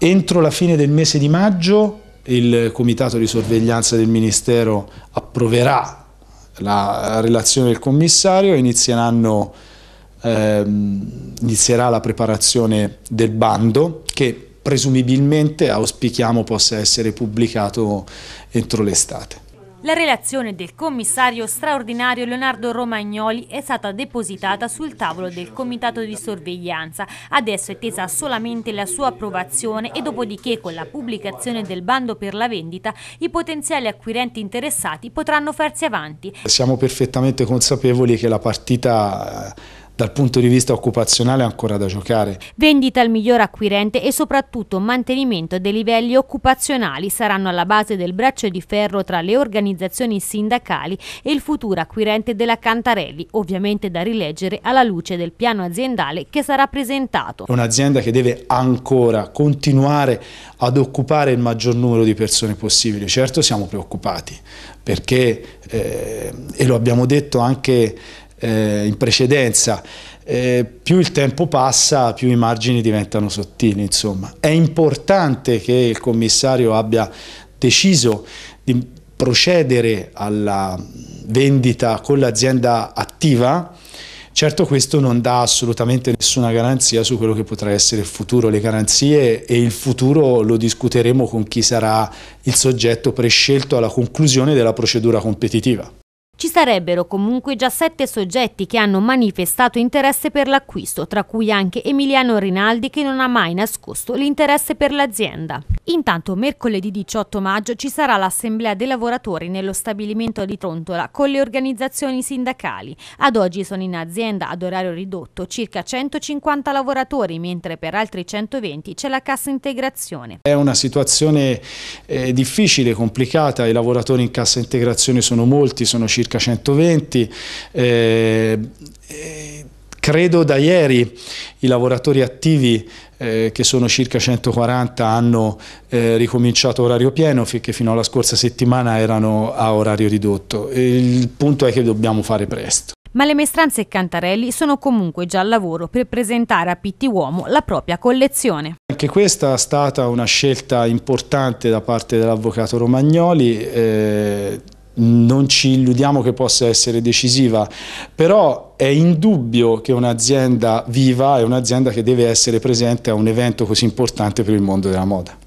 Entro la fine del mese di maggio il comitato di sorveglianza del Ministero approverà la relazione del commissario e ehm, inizierà la preparazione del bando che presumibilmente auspichiamo possa essere pubblicato entro l'estate. La relazione del commissario straordinario Leonardo Romagnoli è stata depositata sul tavolo del comitato di sorveglianza. Adesso è tesa solamente la sua approvazione e dopodiché con la pubblicazione del bando per la vendita i potenziali acquirenti interessati potranno farsi avanti. Siamo perfettamente consapevoli che la partita dal punto di vista occupazionale ancora da giocare. Vendita al miglior acquirente e soprattutto mantenimento dei livelli occupazionali saranno alla base del braccio di ferro tra le organizzazioni sindacali e il futuro acquirente della Cantarelli, ovviamente da rileggere alla luce del piano aziendale che sarà presentato. È un'azienda che deve ancora continuare ad occupare il maggior numero di persone possibile. Certo siamo preoccupati perché, eh, e lo abbiamo detto anche eh, in precedenza. Eh, più il tempo passa, più i margini diventano sottili. Insomma. È importante che il commissario abbia deciso di procedere alla vendita con l'azienda attiva, Certo questo non dà assolutamente nessuna garanzia su quello che potrà essere il futuro, le garanzie e il futuro lo discuteremo con chi sarà il soggetto prescelto alla conclusione della procedura competitiva sarebbero comunque già sette soggetti che hanno manifestato interesse per l'acquisto, tra cui anche Emiliano Rinaldi che non ha mai nascosto l'interesse per l'azienda. Intanto mercoledì 18 maggio ci sarà l'assemblea dei lavoratori nello stabilimento di Trontola con le organizzazioni sindacali. Ad oggi sono in azienda ad orario ridotto circa 150 lavoratori, mentre per altri 120 c'è la cassa integrazione. È una situazione eh, difficile, complicata, i lavoratori in cassa integrazione sono molti, sono circa 100 120. Eh, eh, credo da ieri i lavoratori attivi eh, che sono circa 140 hanno eh, ricominciato orario pieno che fino alla scorsa settimana erano a orario ridotto. Il punto è che dobbiamo fare presto. Ma le mestranze e Cantarelli sono comunque già al lavoro per presentare a Pitti Uomo la propria collezione. Anche questa è stata una scelta importante da parte dell'avvocato Romagnoli. Eh, non ci illudiamo che possa essere decisiva, però è indubbio che un'azienda viva è un'azienda che deve essere presente a un evento così importante per il mondo della moda.